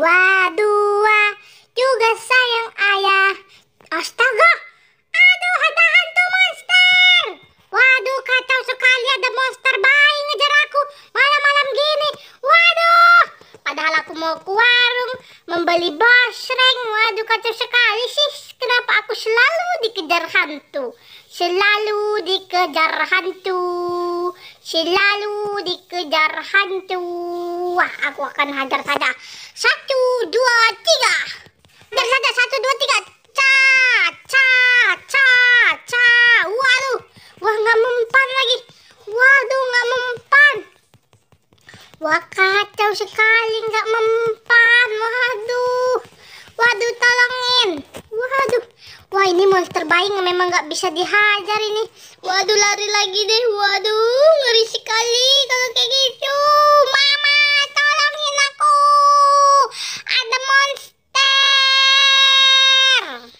dua dua juga sayang ayah astaga aduh ada hantu monster waduh kacau sekali ada monster bayi ngejar aku malam-malam gini waduh padahal aku mau ke warung membeli basreng waduh kacau sekali sih kenapa aku selalu dikejar hantu selalu dikejar hantu selalu dikejar hantu wah aku akan hajar saja Wah kacau sekali nggak mempan. Waduh. Waduh tolongin. Waduh. Wah ini monster bayi memang nggak bisa dihajar ini. Waduh lari lagi deh. Waduh ngeri sekali.